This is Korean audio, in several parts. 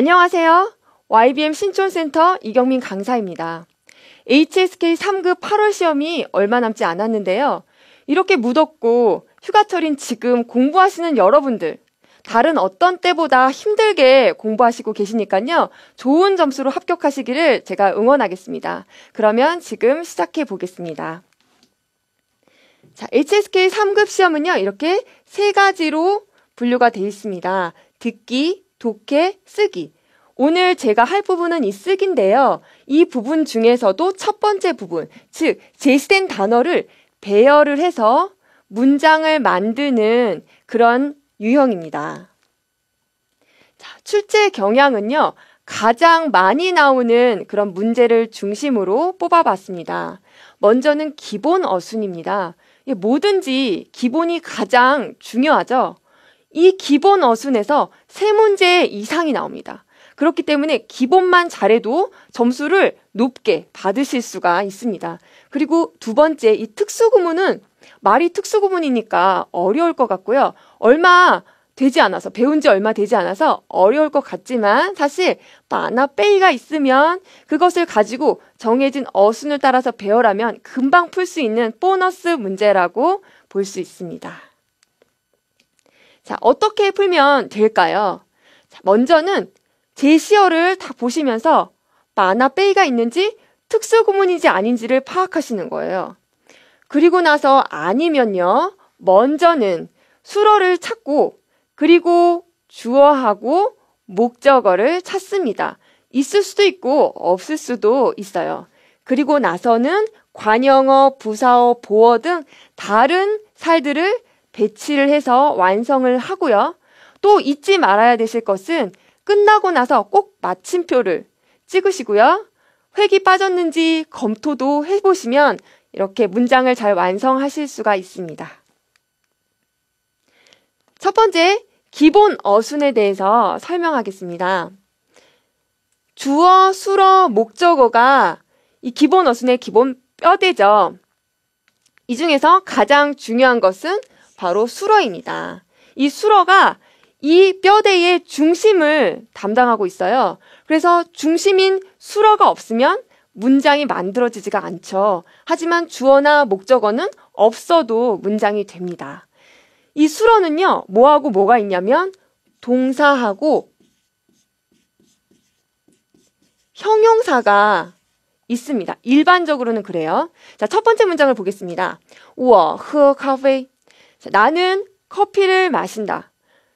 안녕하세요. YBM 신촌센터 이경민 강사입니다. HSK 3급 8월 시험이 얼마 남지 않았는데요. 이렇게 무덥고 휴가철인 지금 공부하시는 여러분들, 다른 어떤 때보다 힘들게 공부하시고 계시니까요. 좋은 점수로 합격하시기를 제가 응원하겠습니다. 그러면 지금 시작해 보겠습니다. 자, HSK 3급 시험은요, 이렇게 세 가지로 분류가 되어 있습니다. 듣기, 독해, 쓰기. 오늘 제가 할 부분은 이 쓰기인데요. 이 부분 중에서도 첫 번째 부분, 즉, 제시된 단어를 배열을 해서 문장을 만드는 그런 유형입니다. 자, 출제 경향은요, 가장 많이 나오는 그런 문제를 중심으로 뽑아봤습니다. 먼저는 기본 어순입니다. 뭐든지 기본이 가장 중요하죠. 이 기본 어순에서 세 문제 이상이 나옵니다. 그렇기 때문에 기본만 잘해도 점수를 높게 받으실 수가 있습니다. 그리고 두 번째, 이 특수구문은 말이 특수구문이니까 어려울 것 같고요. 얼마 되지 않아서, 배운 지 얼마 되지 않아서 어려울 것 같지만 사실 바나빼이가 있으면 그것을 가지고 정해진 어순을 따라서 배열하면 금방 풀 수 있는 보너스 문제라고 볼 수 있습니다. 자, 어떻게 풀면 될까요? 자, 먼저는 제시어를 다 보시면서 마나 빼이가 있는지 특수 구문인지 아닌지를 파악하시는 거예요. 그리고 나서 아니면요. 먼저는 수러를 찾고 그리고 주어하고 목적어를 찾습니다. 있을 수도 있고 없을 수도 있어요. 그리고 나서는 관영어 부사어, 보어 등 다른 살들을 배치를 해서 완성을 하고요. 또 잊지 말아야 되실 것은 끝나고 나서 꼭 마침표를 찍으시고요. 획이 빠졌는지 검토도 해보시면 이렇게 문장을 잘 완성하실 수가 있습니다. 첫 번째, 기본 어순에 대해서 설명하겠습니다. 주어, 수어, 목적어가 이 기본 어순의 기본 뼈대죠. 이 중에서 가장 중요한 것은 바로 수러입니다. 이 수러가 이 뼈대의 중심을 담당하고 있어요. 그래서 중심인 수러가 없으면 문장이 만들어지지가 않죠. 하지만 주어나 목적어는 없어도 문장이 됩니다. 이 수러는요, 뭐하고 뭐가 있냐면 동사하고 형용사가 있습니다. 일반적으로는 그래요. 자, 첫 번째 문장을 보겠습니다. 우와, 허, 카 나는 커피를 마신다.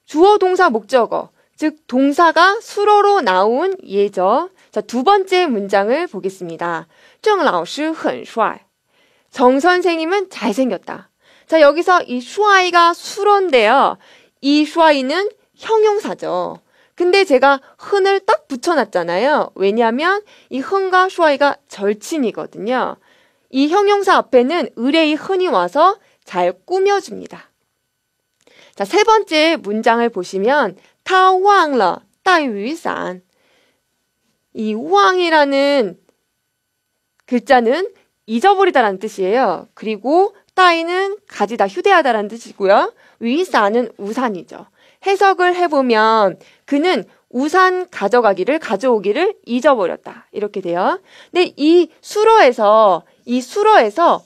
주어 동사 목적어, 즉 동사가 수로로 나온 예죠. 자, 두 번째 문장을 보겠습니다. 郑老师很帅.정 선생님은 잘생겼다. 자, 여기서 이 슈아이가 수로인데요. 이 슈아이는 형용사죠. 근데 제가 흔을 딱 붙여놨잖아요. 왜냐하면 이 흔과 슈아이가 절친이거든요. 이 형용사 앞에는 의뢰의 흔이 와서 잘 꾸며줍니다. 자, 세 번째 문장을 보시면 타왕러 따위산 이 우왕이라는 글자는 잊어버리다라는 뜻이에요. 그리고 따위는 가지다 휴대하다라는 뜻이고요. 위산은 우산이죠. 해석을 해보면 그는 우산 가져가기를 가져오기를 잊어버렸다 이렇게 돼요. 근데 이 수로에서 이 수로에서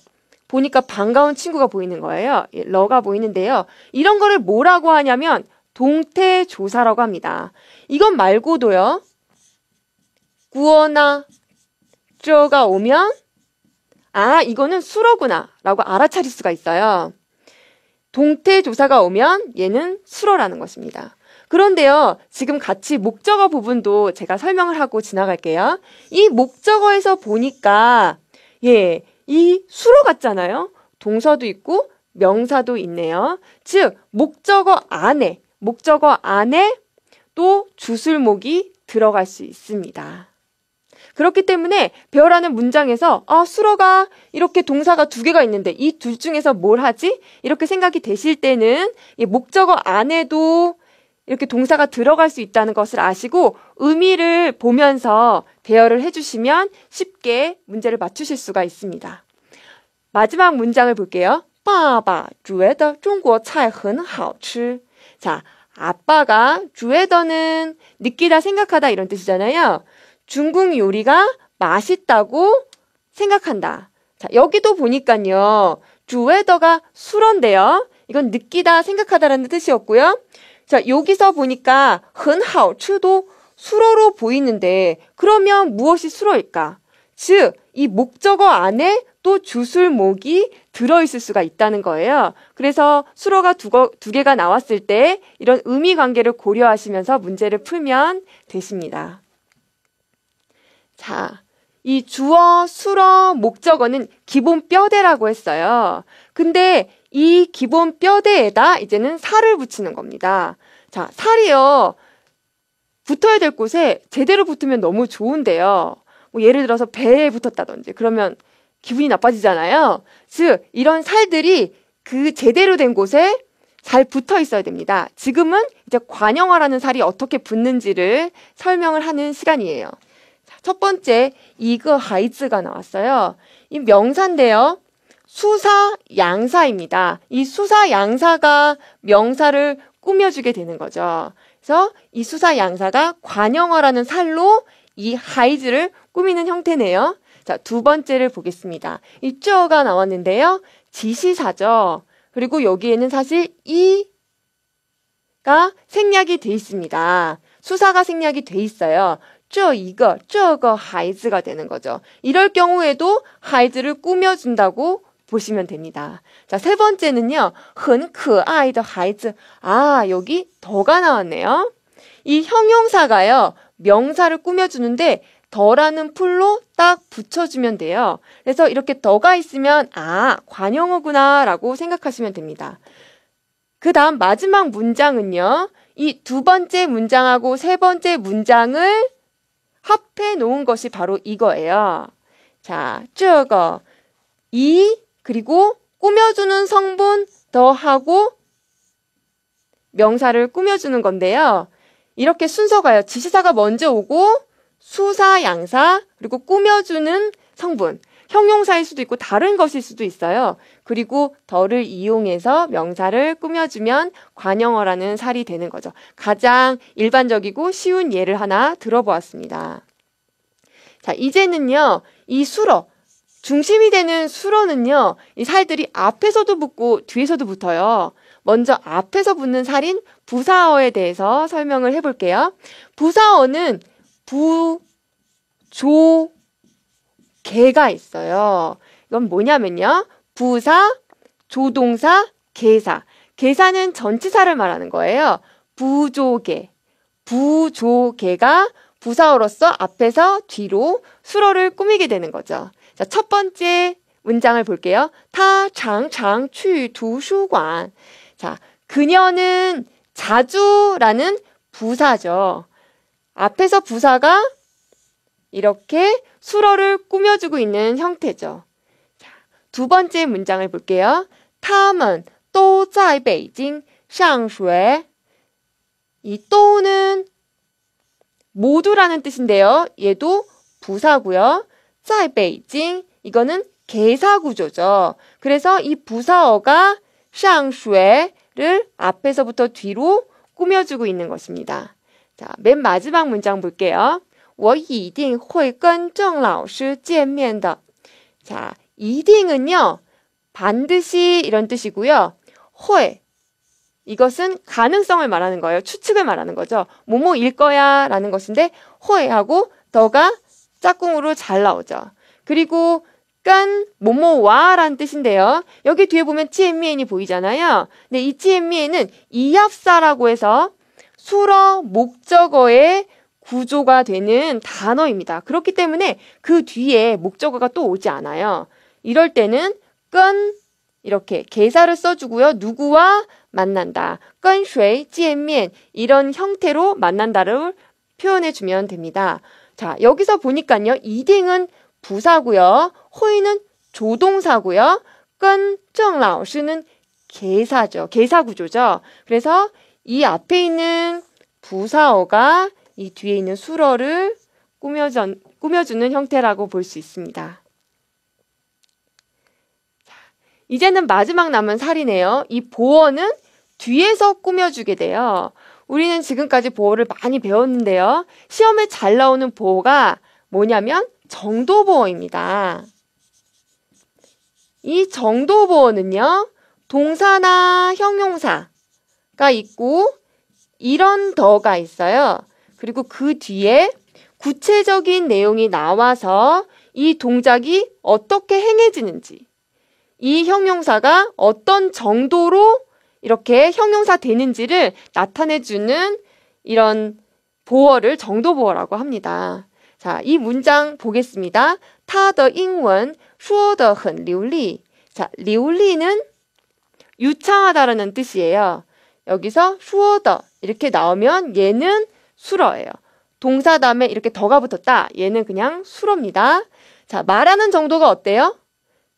보니까 반가운 친구가 보이는 거예요. 예, 러가 보이는데요. 이런 거를 뭐라고 하냐면 동태 조사라고 합니다. 이건 말고도요. 구어나 쪼가 오면 아 이거는 수어구나라고 알아차릴 수가 있어요. 동태 조사가 오면 얘는 수어라는 것입니다. 그런데요, 지금 같이 목적어 부분도 제가 설명을 하고 지나갈게요. 이 목적어에서 보니까, 예, 이 수로 같잖아요. 동서도 있고 명사도 있네요. 즉, 목적어 안에, 목적어 안에 또 주술목이 들어갈 수 있습니다. 그렇기 때문에 배어라는 문장에서 아, 수로가 이렇게 동사가 두 개가 있는데 이 둘 중에서 뭘 하지? 이렇게 생각이 되실 때는 목적어 안에도 이렇게 동사가 들어갈 수 있다는 것을 아시고 의미를 보면서 대여를 해주시면 쉽게 문제를 맞추실 수가 있습니다. 마지막 문장을 볼게요. 爸爸觉得中国菜很好吃. 자, 아빠가 주에더는 느끼다 생각하다 이런 뜻이잖아요. 중국 요리가 맛있다고 생각한다. 자, 여기도 보니까요. 주에더가 수런데요. 이건 느끼다 생각하다라는 뜻이었고요. 자, 여기서 보니까 很好吃도 수로로 보이는데 그러면 무엇이 수로일까? 즉, 이 목적어 안에 또 주술목이 들어있을 수가 있다는 거예요. 그래서 수로가 두, 거, 두 개가 나왔을 때 이런 의미 관계를 고려하시면서 문제를 풀면 되십니다. 자, 이 주어, 수로 목적어는 기본 뼈대라고 했어요. 근데 이 기본 뼈대에다 이제는 살을 붙이는 겁니다. 자, 살이요. 붙어야 될 곳에 제대로 붙으면 너무 좋은데요. 뭐 예를 들어서 배에 붙었다든지 그러면 기분이 나빠지잖아요. 즉, 이런 살들이 그 제대로 된 곳에 잘 붙어 있어야 됩니다. 지금은 이제 관형화라는 살이 어떻게 붙는지를 설명을 하는 시간이에요. 첫 번째, 이그 하이즈가 나왔어요. 이 명사인데요. 수사 양사입니다. 이 수사 양사가 명사를 꾸며주게 되는 거죠. 그래서 이 수사 양사가 관영어라는 살로 이 하이즈를 꾸미는 형태네요. 자, 두 번째를 보겠습니다. 이 쯔어가 나왔는데요. 지시사죠. 그리고 여기에는 사실 이가 생략이 돼 있습니다. 수사가 생략이 돼 있어요. 저 이거, 저거 하이즈가 되는 거죠. 이럴 경우에도 하이즈를 꾸며준다고 보시면 됩니다. 자, 세 번째는요. 흔크아이더 그, 的이子 아, 여기 더가 나왔네요. 이 형용사가요. 명사를 꾸며주는데 더라는 풀로 딱 붙여주면 돼요. 그래서 이렇게 더가 있으면 아, 관용어구나 라고 생각하시면 됩니다. 그 다음 마지막 문장은요. 이 두 번째 문장하고 세 번째 문장을 합해 놓은 것이 바로 이거예요. 자, 저거 이 그리고 꾸며주는 성분 더하고 명사를 꾸며주는 건데요. 이렇게 순서가요. 지시사가 먼저 오고 수사, 양사, 그리고 꾸며주는 성분. 형용사일 수도 있고 다른 것일 수도 있어요. 그리고 더를 이용해서 명사를 꾸며주면 관형어라는 살이 되는 거죠. 가장 일반적이고 쉬운 예를 하나 들어보았습니다. 자, 이제는요, 이 수로 중심이 되는 수로는요, 이 살들이 앞에서도 붙고 뒤에서도 붙어요. 먼저 앞에서 붙는 살인 부사어에 대해서 설명을 해볼게요. 부사어는 부, 조, 개가 있어요. 이건 뭐냐면요. 부사, 조동사, 개사. 개사는 전치사를 말하는 거예요. 부조개. 부조개가 부사어로서 앞에서 뒤로 수로를 꾸미게 되는 거죠. 자, 첫 번째 문장을 볼게요. 타 장장 추 도서관. 자, 그녀는 자주라는 부사죠. 앞에서 부사가 이렇게 수로를 꾸며주고 있는 형태죠. 자, 두 번째 문장을 볼게요. 他们都在北京上学.이 또는 모두라는 뜻인데요. 얘도 부사고요. 在北京 이거는 개사 구조죠. 그래서 이 부사어가 샹쉐를 앞에서부터 뒤로 꾸며주고 있는 것입니다. 자, 맨 마지막 문장 볼게요. 我一定会跟郑老师见面的. 자, 이딩은요. 반드시 이런 뜻이고요. 회 이것은 가능성을 말하는 거예요. 추측을 말하는 거죠. 뭐뭐일 거야 라는 것인데 허해하고 더가 짝꿍으로 잘 나오죠. 그리고 깐 모모와라는 뜻인데요. 여기 뒤에 보면 치엔미엔이 보이잖아요. 근데 이 치엔미엔은 이합사라고 해서 수러 목적어의 구조가 되는 단어입니다. 그렇기 때문에 그 뒤에 목적어가 또 오지 않아요. 이럴 때는 끈 이렇게 개사를 써주고요. 누구와 만난다. 끈쉐이, 찌엔미엔 이런 형태로 만난다를 표현해주면 됩니다. 자, 여기서 보니까요. 이딩은 부사고요. 호의는 조동사고요. 끈정라오시는 계사죠. 계사 구조죠. 그래서 이 앞에 있는 부사어가 이 뒤에 있는 수어를 꾸며져, 꾸며주는 형태라고 볼 수 있습니다. 이제는 마지막 남은 살이네요. 이 보어는 뒤에서 꾸며주게 돼요. 우리는 지금까지 보호를 많이 배웠는데요. 시험에 잘 나오는 보호가 뭐냐면 정도 보호입니다이 정도 보호는요 동사나 형용사가 있고 이런 더가 있어요. 그리고 그 뒤에 구체적인 내용이 나와서 이 동작이 어떻게 행해지는지 이 형용사가 어떤 정도로 이렇게 형용사 되는지를 나타내주는 이런 보어를 정도 보어라고 합니다. 자, 이 문장 보겠습니다. 타더 잉원 슈어더 흔 리울리. 자, 리울리는 유창하다라는 뜻이에요. 여기서 슈어더 이렇게 나오면 얘는 수러예요. 동사 다음에 이렇게 더가 붙었다. 얘는 그냥 수러입니다. 자, 말하는 정도가 어때요?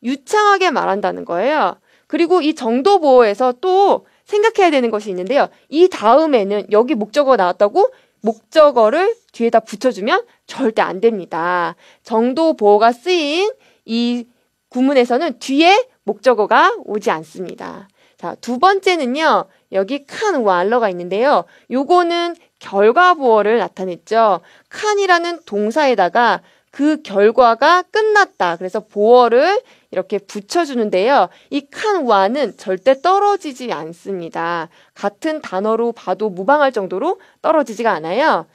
유창하게 말한다는 거예요. 그리고 이 정도 보호에서 또 생각해야 되는 것이 있는데요. 이 다음에는 여기 목적어 나왔다고 목적어를 뒤에다 붙여주면 절대 안 됩니다. 정도 보호가 쓰인 이 구문에서는 뒤에 목적어가 오지 않습니다. 자, 두 번째는요. 여기 칸 왈러가 있는데요. 요거는 결과 보어를 나타냈죠. 칸이라는 동사에다가 그 결과가 끝났다. 그래서 보어를 이렇게 붙여주는데요. 이 칸와는 절대 떨어지지 않습니다. 같은 단어로 봐도 무방할 정도로 떨어지지가 않아요.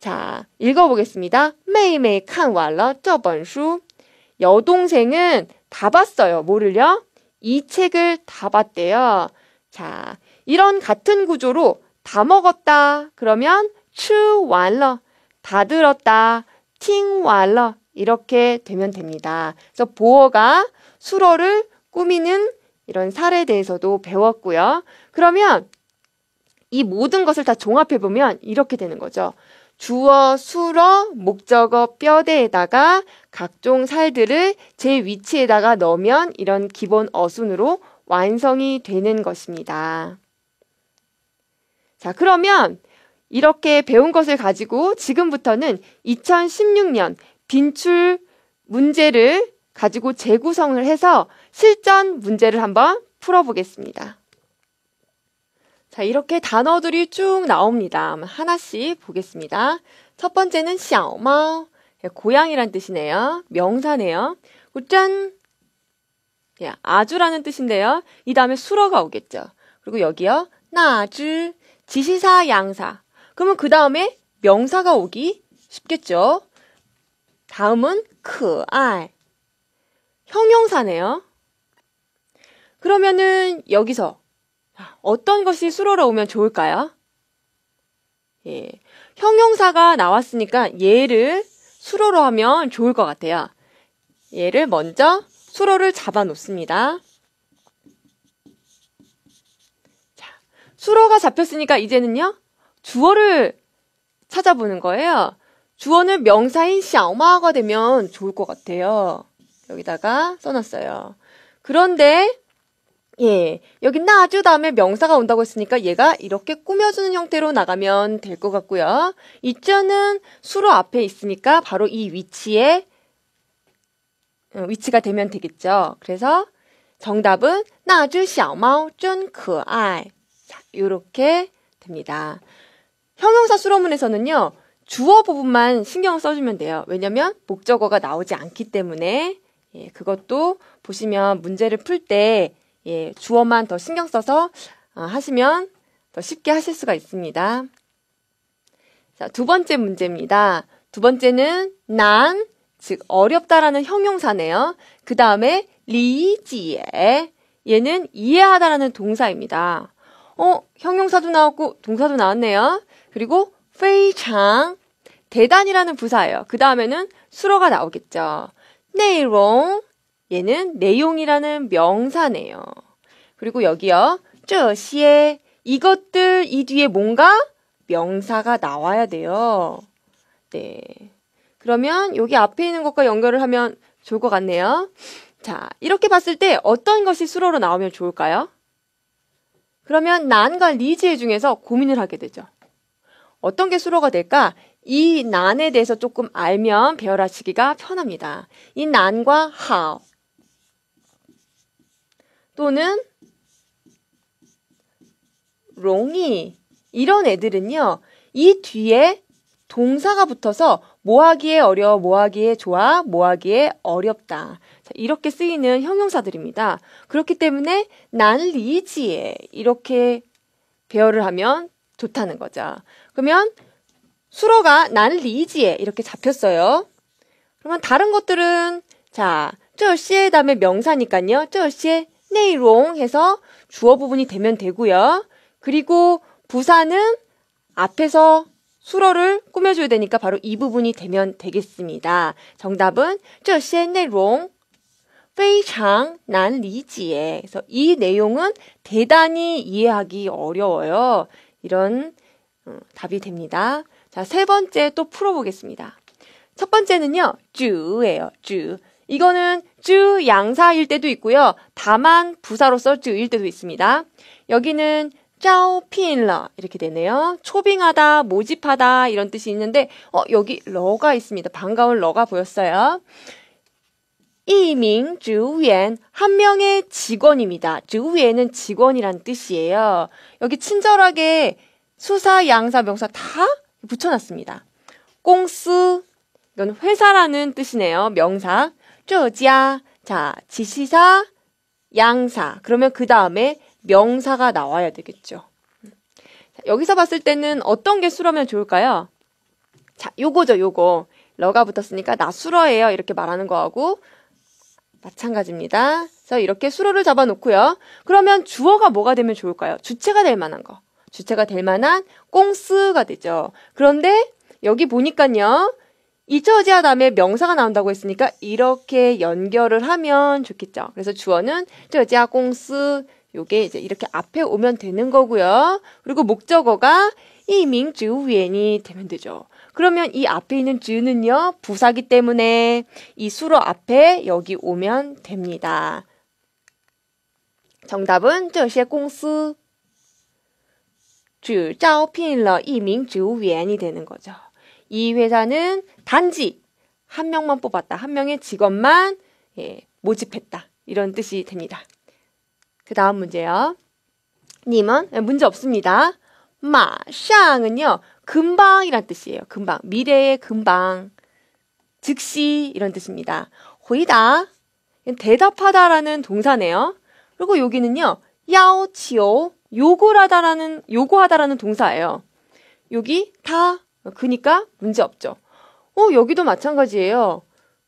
자, 읽어보겠습니다. 매이매이 칸와러 저번수 여동생은 다 봤어요. 뭐를요? 이 책을 다 봤대요. 자, 이런 같은 구조로 다 먹었다. 그러면 추완러 다 들었다. 킹왈러 이렇게 되면 됩니다. 그래서 보어가 수로를 꾸미는 이런 사례에 대해서도 배웠고요. 그러면 이 모든 것을 다 종합해 보면 이렇게 되는 거죠. 주어, 수러, 목적어, 뼈대에다가 각종 살들을 제 위치에다가 넣으면 이런 기본 어순으로 완성이 되는 것입니다. 자, 그러면 이렇게 배운 것을 가지고 지금부터는 2016년 빈출 문제를 가지고 재구성을 해서 실전 문제를 한번 풀어보겠습니다. 자, 이렇게 단어들이 쭉 나옵니다. 하나씩 보겠습니다. 첫 번째는 샤오마오. 예, 고양이란 뜻이네요. 명사네요. 짠! 예, 아주라는 뜻인데요. 이 다음에 수러가 오겠죠. 그리고 여기요. 나주 지시사, 양사. 그러면 그 다음에 명사가 오기 쉽겠죠? 다음은 그 아이 형용사네요. 그러면은 여기서 어떤 것이 수로로 오면 좋을까요? 예. 형용사가 나왔으니까 얘를 수로로 하면 좋을 것 같아요. 얘를 먼저 수로를 잡아 놓습니다. 자, 수로가 잡혔으니까 이제는요. 주어를 찾아보는 거예요. 주어는 명사인 샤오마가 되면 좋을 것 같아요. 여기다가 써놨어요. 그런데 예, 여기 는아주 다음에 명사가 온다고 했으니까 얘가 이렇게 꾸며주는 형태로 나가면 될 것 같고요. 이자는 수로 앞에 있으니까 바로 이 위치에 어, 위치가 되면 되겠죠. 그래서 정답은 나주 샤오마오 쫀그아 자, 요렇게 됩니다. 형용사 수로문에서는요. 주어 부분만 신경 써주면 돼요. 왜냐면 목적어가 나오지 않기 때문에 예, 그것도 보시면 문제를 풀때 예, 주어만 더 신경 써서 어, 하시면 더 쉽게 하실 수가 있습니다. 자, 두 번째 문제입니다. 두 번째는 난, 즉 어렵다라는 형용사네요. 그 다음에 리지에, 얘는 이해하다라는 동사입니다. 어, 형용사도 나왔고 동사도 나왔네요. 그리고 페이 대단이라는 부사예요. 그 다음에는 수로가 나오겠죠. 내용 얘는 내용이라는 명사네요. 그리고 여기요. 저시에 이것들 이 뒤에 뭔가 명사가 나와야 돼요. 네. 그러면 여기 앞에 있는 것과 연결을 하면 좋을 것 같네요. 자, 이렇게 봤을 때 어떤 것이 수로로 나오면 좋을까요? 그러면 난과 리즈의 중에서 고민을 하게 되죠. 어떤 게 수로가 될까? 이 난에 대해서 조금 알면 배열하시기가 편합니다. 이 난과 how 또는 롱이 이런 애들은요. 이 뒤에 동사가 붙어서 뭐하기에 어려워, 뭐하기에 좋아, 뭐하기에 어렵다. 이렇게 쓰이는 형용사들입니다. 그렇기 때문에 난 리지에 이렇게 배열을 하면 좋다는 거죠. 그러면 수로가 난 리지에 이렇게 잡혔어요. 그러면 다른 것들은 자, 저시에 다음에 명사니까요. 저시에 네이롱 해서 주어 부분이 되면 되고요. 그리고 부사는 앞에서 수로를 꾸며줘야 되니까 바로 이 부분이 되면 되겠습니다. 정답은 저시에 네이롱 非常 리지에. 그래서 이 내용은 대단히 이해하기 어려워요. 이런 음, 답이 됩니다. 자, 세 번째 또 풀어보겠습니다. 첫 번째는요, 쭈예요, 쭈. 이거는 쭈 양사일 때도 있고요. 다만 부사로서 쭈일 때도 있습니다. 여기는 짜오핀러 이렇게 되네요. 초빙하다, 모집하다 이런 뜻이 있는데 어 여기 러가 있습니다. 반가운 러가 보였어요. 이밍 주위엔 한 명의 직원입니다. 주위에는 직원이란 뜻이에요. 여기 친절하게 수사, 양사, 명사 다 붙여놨습니다. 꽁스 이건 회사라는 뜻이네요. 명사 쪼지야 자 지시사 양사 그러면 그 다음에 명사가 나와야 되겠죠. 여기서 봤을 때는 어떤 게 수러면 좋을까요? 자, 요거죠, 요거. 러가 붙었으니까 나 수러예요. 이렇게 말하는 거하고 마찬가지입니다. 그래서 이렇게 수로를 잡아놓고요. 그러면 주어가 뭐가 되면 좋을까요? 주체가 될 만한 거. 주체가 될 만한 꽁스가 되죠. 그런데 여기 보니까요. 이처지제와 다음에 명사가 나온다고 했으니까 이렇게 연결을 하면 좋겠죠. 그래서 주어는 저지아 꽁스 요게 이제 이렇게 앞에 오면 되는 거고요. 그리고 목적어가 이밍주위엔이 되면 되죠. 그러면 이 앞에 있는 주는요 부사기 때문에 이 수로 앞에 여기 오면 됩니다. 정답은 저시의 꽁스 주 짜오핀러 이 밍즈우엔이 되는 거죠. 이 회사는 단지 한 명만 뽑았다. 한 명의 직원만 예, 모집했다. 이런 뜻이 됩니다. 그 다음 문제요. 님은 예, 문제 없습니다. 마샹은요. 금방이란 뜻이에요. 금방. 미래의 금방. 즉시 이런 뜻입니다. 호이다. 대답하다라는 동사네요. 그리고 여기는요. 야오치오 요구하다라는 요구하다라는 동사예요. 여기 다 그니까 문제 없죠. 어 여기도 마찬가지예요.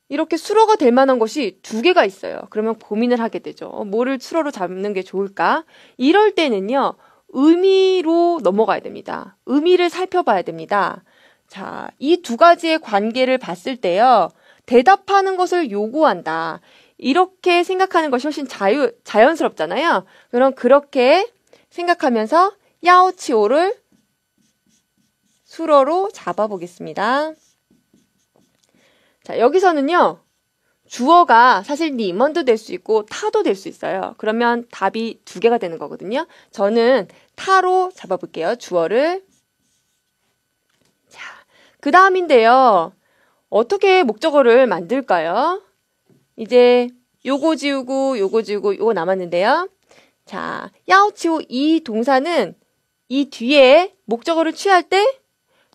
이렇게 수로가 될 만한 것이 두 개가 있어요. 그러면 고민을 하게 되죠. 어, 뭐를 수로로 잡는 게 좋을까? 이럴 때는요. 의미로 넘어가야 됩니다. 의미를 살펴봐야 됩니다. 자, 이 두 가지의 관계를 봤을 때요. 대답하는 것을 요구한다. 이렇게 생각하는 것이 훨씬 자유, 자연스럽잖아요. 그럼 그렇게 생각하면서 야오치오를 수로로 잡아보겠습니다. 자, 여기서는요. 주어가 사실 니먼도 될 수 있고 타도 될 수 있어요. 그러면 답이 두 개가 되는 거거든요. 저는 타로 잡아볼게요. 주어를. 자, 그 다음인데요. 어떻게 목적어를 만들까요? 이제 요거 지우고 요거 지우고 요거 남았는데요. 자, 야오치오 이 동사는 이 뒤에 목적어를 취할 때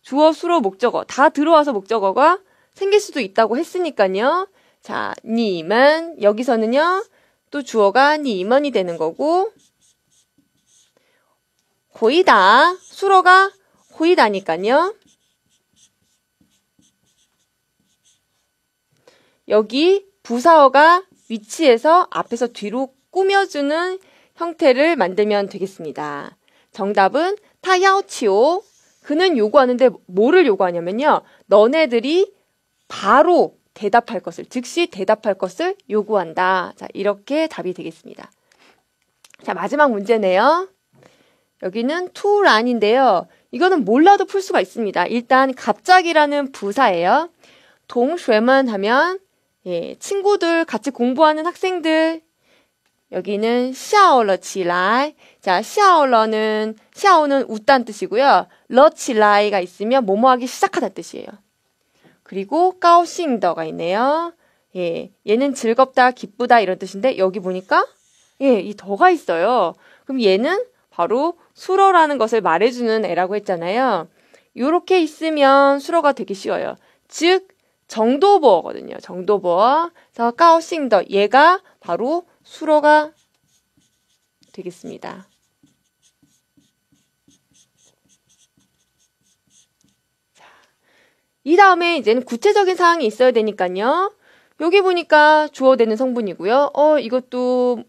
주어, 수로, 목적어 다 들어와서 목적어가 생길 수도 있다고 했으니까요. 자, 니만 여기서는요. 또 주어가 니만이 되는 거고 고이다 수로가 고이다니까요. 여기 부사어가 위치에서 앞에서 뒤로 꾸며주는 형태를 만들면 되겠습니다. 정답은 타야오치오. 그는 요구하는데 뭐를 요구하냐면요. 너네들이 바로 대답할 것을, 즉시 대답할 것을 요구한다. 자, 이렇게 답이 되겠습니다. 자, 마지막 문제네요. 여기는 투란인데요. 이거는 몰라도 풀 수가 있습니다. 일단 갑자기라는 부사예요. 동쉐만 하면 예, 친구들 같이 공부하는 학생들 여기는 샤오러치라이. 자, 샤오러는 샤오는 웃단 뜻이고요. 러치라이가 있으면 뭐뭐하기 시작하다 뜻이에요. 그리고 까오싱더가 있네요. 예, 얘는 즐겁다, 기쁘다 이런 뜻인데 여기 보니까 예, 이 더가 있어요. 그럼 얘는 바로 수러라는 것을 말해주는 애라고 했잖아요. 요렇게 있으면 수로가 되기 쉬워요. 즉 정도보어거든요. 정도보어. 그래서 까오싱더 얘가 바로 수로가 되겠습니다. 자, 이 다음에 이제는 구체적인 사항이 있어야 되니까요. 여기 보니까 주어되는 성분이고요. 어, 이것도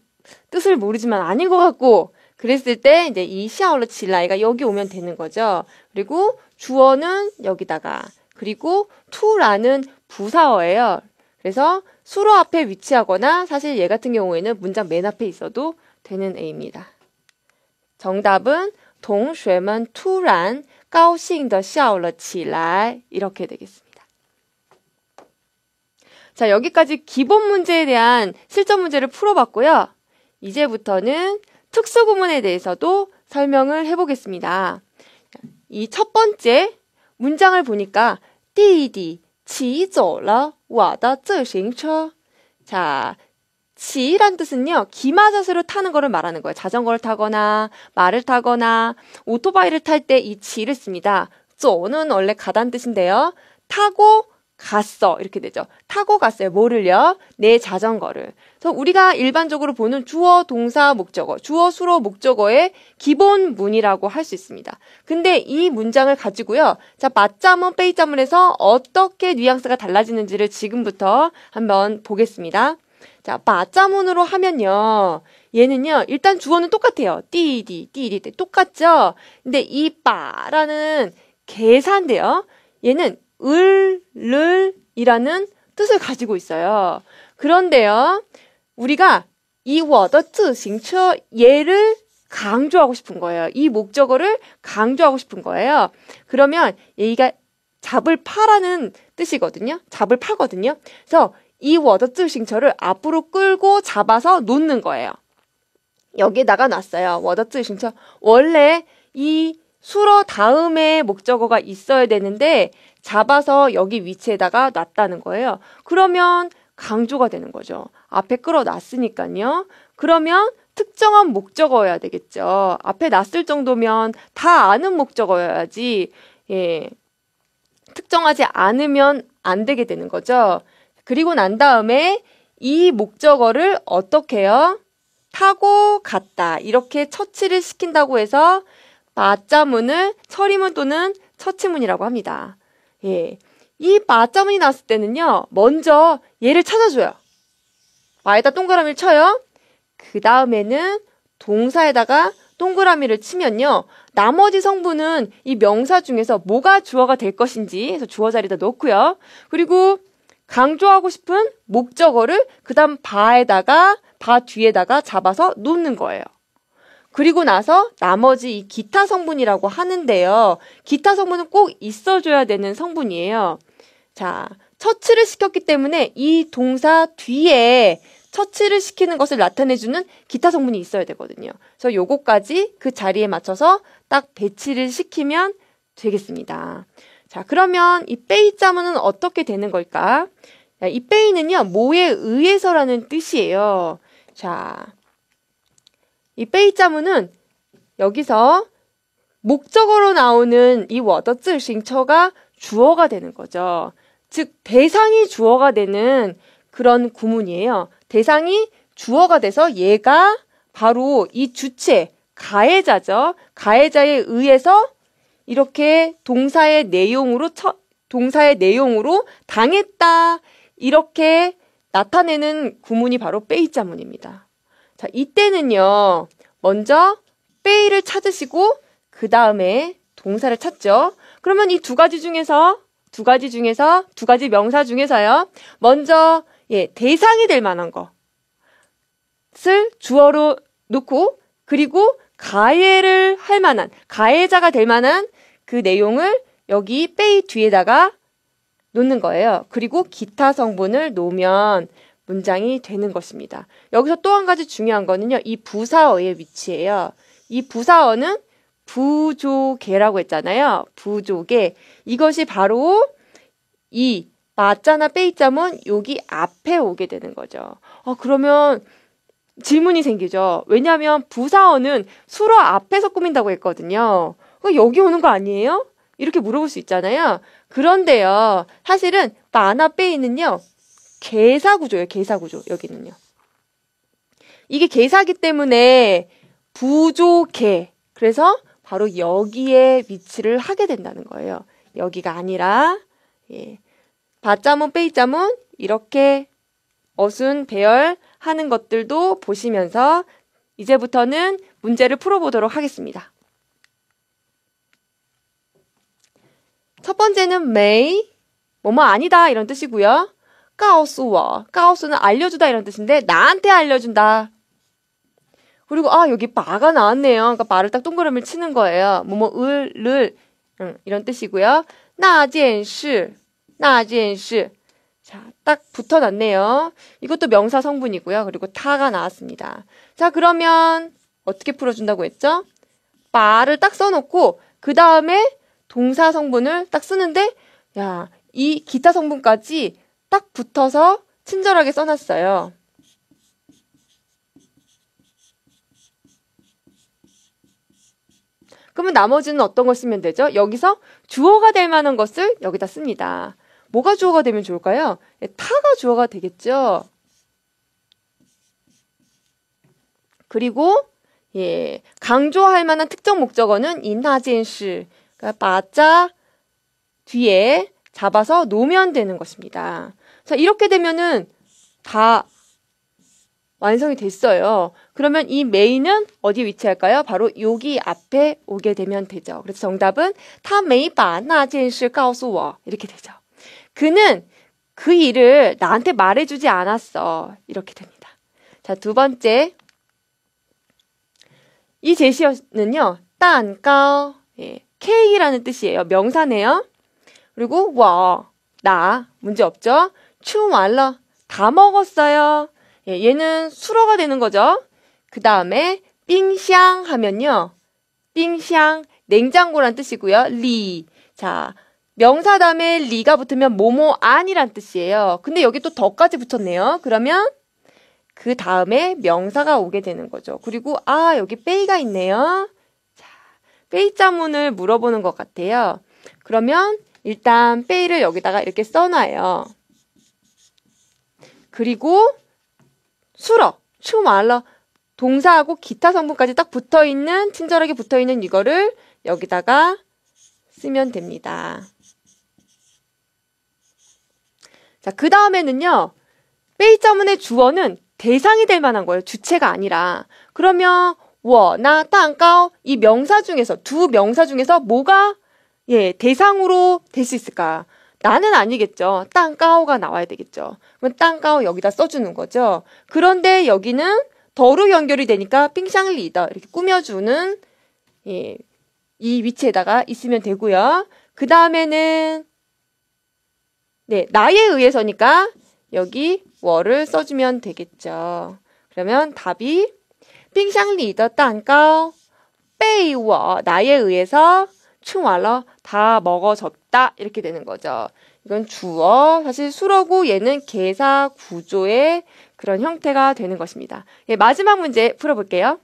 뜻을 모르지만 아닌 것 같고, 그랬을 때 이제 이시아러 질라이가 여기 오면 되는 거죠. 그리고 주어는 여기다가, 그리고 투라는 부사어예요. 그래서 수로 앞에 위치하거나 사실 얘 같은 경우에는 문장 맨 앞에 있어도 되는 애입니다. 정답은 동쉐만 투란 까오싱더笑了起来 이렇게 되겠습니다. 자, 여기까지 기본 문제에 대한 실전 문제를 풀어봤고요. 이제부터는 특수구문에 대해서도 설명을 해보겠습니다. 이 첫 번째 문장을 보니까 디디 지走了 와다 쯔싱처. 자, 지란 뜻은요, 기마자수로 타는 거를 말하는 거예요. 자전거를 타거나, 말을 타거나, 오토바이를 탈 때 이 지를 씁니다. 쪼는 원래 가단 뜻인데요. 타고 갔어. 이렇게 되죠. 타고 갔어요. 뭐를요? 내 자전거를. 그래서 우리가 일반적으로 보는 주어, 동사, 목적어, 주어, 수로, 목적어의 기본 문이라고 할 수 있습니다. 근데 이 문장을 가지고요. 자, 맞자문, 빼이자문 에서 어떻게 뉘앙스가 달라지는지를 지금부터 한번 보겠습니다. 자, 맞자문으로 하면요. 얘는요, 일단 주어는 똑같아요. 띠디, 띠디, 똑같죠? 근데 이 빠라는 계산인데요. 얘는 을, 를 이라는 뜻을 가지고 있어요. 그런데요, 우리가 이워的自 싱처 예를 강조하고 싶은 거예요. 이 목적어를 강조하고 싶은 거예요. 그러면 얘가 잡을 파라는 뜻이거든요. 잡을 파거든요. 그래서 이워的自싱처를 앞으로 끌고 잡아서 놓는 거예요. 여기에다가 놨어요. 워的自 싱처. 원래 이 수로 다음에 목적어가 있어야 되는데 잡아서 여기 위치에다가 놨다는 거예요. 그러면 강조가 되는 거죠. 앞에 끌어놨으니까요. 그러면 특정한 목적어여야 되겠죠. 앞에 놨을 정도면 다 아는 목적어여야지, 예. 특정하지 않으면 안 되게 되는 거죠. 그리고 난 다음에 이 목적어를 어떻게 해요? 타고 갔다. 이렇게 처치를 시킨다고 해서 마자문을 처리문 또는 처치문이라고 합니다. 예. 이 마자문이 나왔을 때는요, 먼저 얘를 찾아줘요. 마에다 동그라미를 쳐요. 그 다음에는 동사에다가 동그라미를 치면요. 나머지 성분은 이 명사 중에서 뭐가 주어가 될 것인지 해서 주어 자리에다 놓고요. 그리고 강조하고 싶은 목적어를 그 다음 바에다가 바 뒤에다가 잡아서 놓는 거예요. 그리고 나서 나머지 이 기타 성분이라고 하는데요. 기타 성분은 꼭 있어줘야 되는 성분이에요. 자, 처치를 시켰기 때문에 이 동사 뒤에 처치를 시키는 것을 나타내주는 기타 성분이 있어야 되거든요. 그래서 요거까지 그 자리에 맞춰서 딱 배치를 시키면 되겠습니다. 자, 그러면 이 빼이 자문은 어떻게 되는 걸까? 이 빼이는요, 뭐에 의해서라는 뜻이에요. 자, 이베이자문은 여기서 목적으로 나오는 이 워더즈 싱처가 주어가 되는 거죠. 즉 대상이 주어가 되는 그런 구문이에요. 대상이 주어가 돼서 얘가 바로 이 주체 가해자죠. 가해자에 의해서 이렇게 동사의 내용으로 처, 동사의 내용으로 당했다 이렇게 나타내는 구문이 바로 빼이자문입니다. 자, 이때는요. 먼저 빼이를 찾으시고 그 다음에 동사를 찾죠. 그러면 이 두 가지 중에서 두 가지 중에서 두 가지 명사 중에서요. 먼저 예, 대상이 될 만한 것을 주어로 놓고 그리고 가해를 할 만한 가해자가 될 만한 그 내용을 여기 빼이 뒤에다가 놓는 거예요. 그리고 기타 성분을 놓으면 문장이 되는 것입니다. 여기서 또 한 가지 중요한 거는요. 이 부사어의 위치예요. 이 부사어는 부조개라고 했잖아요. 부조개. 이것이 바로 이 맞자나 빼이자문 여기 앞에 오게 되는 거죠. 어, 그러면 질문이 생기죠. 왜냐하면 부사어는 수로 앞에서 꾸민다고 했거든요. 어, 여기 오는 거 아니에요? 이렇게 물어볼 수 있잖아요. 그런데요. 사실은 마나 빼이는요. 계사 구조예요. 계사 구조. 여기는요. 이게 계사기 때문에 부조계. 그래서 바로 여기에 위치를 하게 된다는 거예요. 여기가 아니라 예. 바자문 빼이자문 이렇게 어순 배열 하는 것들도 보시면서 이제부터는 문제를 풀어보도록 하겠습니다. 첫 번째는 may, 뭐 뭐 아니다 이런 뜻이고요. 까오스와 까오스는 알려주다 이런 뜻인데 나한테 알려준다. 그리고 아 여기 바가 나왔네요. 그러니까 바를 딱 동그라미를 치는 거예요. 뭐 뭐 을를 응, 이런 뜻이고요. 나젠시 나젠시 자, 딱 붙어놨네요. 이것도 명사 성분이고요. 그리고 타가 나왔습니다. 자, 그러면 어떻게 풀어준다고 했죠? 바를 딱 써놓고 그 다음에 동사 성분을 딱 쓰는데 야, 이 기타 성분까지 딱 붙어서 친절하게 써놨어요. 그러면 나머지는 어떤 걸 쓰면 되죠? 여기서 주어가 될 만한 것을 여기다 씁니다. 뭐가 주어가 되면 좋을까요? 예, 타가 주어가 되겠죠. 그리고 예, 강조할 만한 특정 목적어는 인하진시 그 그러니까 맞아 뒤에 잡아서 놓으면 되는 것입니다. 자, 이렇게 되면은 다 완성이 됐어요. 그러면 이 메인은 어디에 위치할까요? 바로 여기 앞에 오게 되면 되죠. 그래서 정답은 타메이바나件事告诉我 이렇게 되죠. 그는 그 일을 나한테 말해주지 않았어. 이렇게 됩니다. 자, 두 번째. 이 제시어는요, 딴까오. 예, 이라는 뜻이에요. 명사네요. 그리고 와, 나. 문제 없죠? 추말러 다 먹었어요. 예, 얘는 수로가 되는 거죠. 그 다음에 빙샹 하면요. 빙샹 냉장고란 뜻이고요. 리. 자, 명사 다음에 리가 붙으면 모모 안이란 뜻이에요. 근데 여기 또 더까지 붙었네요 그러면 그 다음에 명사가 오게 되는 거죠. 그리고 아, 여기 빼이가 있네요. 자, 빼이자문을 물어보는 것 같아요. 그러면 일단 빼이를 여기다가 이렇게 써놔요. 그리고 수러, 춤알러 동사하고 기타 성분까지 딱 붙어 있는 친절하게 붙어 있는 이거를 여기다가 쓰면 됩니다. 자, 그 다음에는요. 페이자문의 주어는 대상이 될 만한 거예요. 주체가 아니라. 그러면 워나 땅까오 이 명사 중에서 두 명사 중에서 뭐가 예, 대상으로 될 수 있을까? 나는 아니겠죠. 땅까오가 나와야 되겠죠. 그럼 땅까오 여기다 써주는 거죠. 그런데 여기는 더로 연결이 되니까 빙샹리더 이렇게 꾸며주는 예, 이 위치에다가 있으면 되고요. 그 다음에는 네 나에 의해서니까 여기 월을 써주면 되겠죠. 그러면 답이 빙샹리더 땅까오 베이워 나에 의해서 충월러 다 먹어졌다 이렇게 되는 거죠. 이건 주어. 사실 수로고 얘는 계사 구조의 그런 형태가 되는 것입니다. 예, 마지막 문제 풀어볼게요.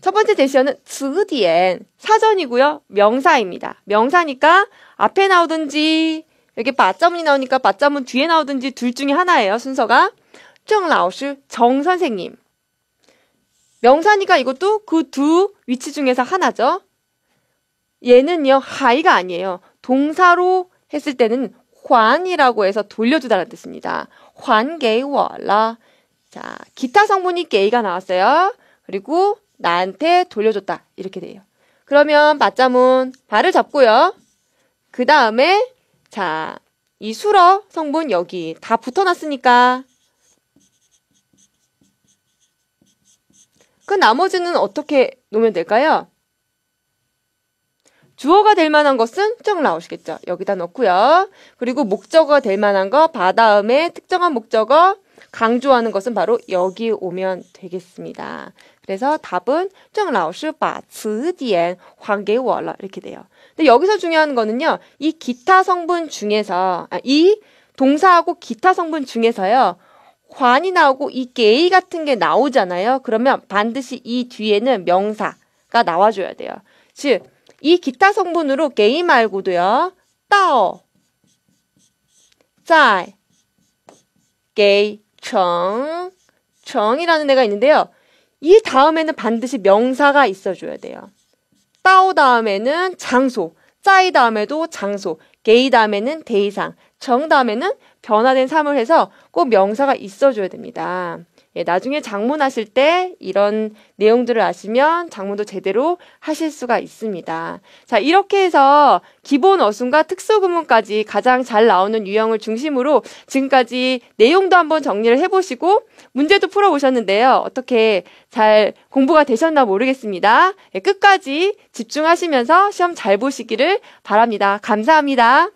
첫 번째 대시어는 즈디엔 사전이고요. 명사입니다. 명사니까 앞에 나오든지 여기 맞자문이 나오니까 바점은 뒤에 나오든지 둘 중에 하나예요. 순서가 정라오슈 정 선생님. 명사니까 이것도 그 두 위치 중에서 하나죠. 얘는요 하이가 아니에요. 동사로 했을 때는 환이라고 해서 돌려주다라는 뜻입니다. 환게이워라. 자 기타 성분이 게이가 나왔어요. 그리고 나한테 돌려줬다 이렇게 돼요. 그러면 받자문 발을 잡고요. 그 다음에 자이 수러 성분 여기 다 붙어놨으니까 그 나머지는 어떻게 놓으면 될까요? 주어가 될 만한 것은 쫙 나오시겠죠. 여기다 넣고요. 그리고 목적어가 될 만한 거, 바다음에 특정한 목적어 강조하는 것은 바로 여기 오면 되겠습니다. 그래서 답은 쫙나郑老师把词典还给我了 이렇게 돼요. 근데 여기서 중요한 거는요. 이 기타 성분 중에서 아, 이 동사하고 기타 성분 중에서요. 관이 나오고 이 게이 같은 게 나오잖아요. 그러면 반드시 이 뒤에는 명사가 나와줘야 돼요. 즉이 기타 성분으로 게이 말고도요. 따오, 짜 게이, 청, 청이라는 애가 있는데요. 이 다음에는 반드시 명사가 있어줘야 돼요. 따오 다음에는 장소, 짜이 다음에도 장소, 게이 다음에는 대이상, 정 다음에는 변화된 삶을 해서 꼭 명사가 있어줘야 됩니다. 예, 나중에 장문하실 때 이런 내용들을 아시면 장문도 제대로 하실 수가 있습니다. 자, 이렇게 해서 기본 어순과 특수구문까지 가장 잘 나오는 유형을 중심으로 지금까지 내용도 한번 정리를 해보시고 문제도 풀어보셨는데요. 어떻게 잘 공부가 되셨나 모르겠습니다. 예, 끝까지 집중하시면서 시험 잘 보시기를 바랍니다. 감사합니다.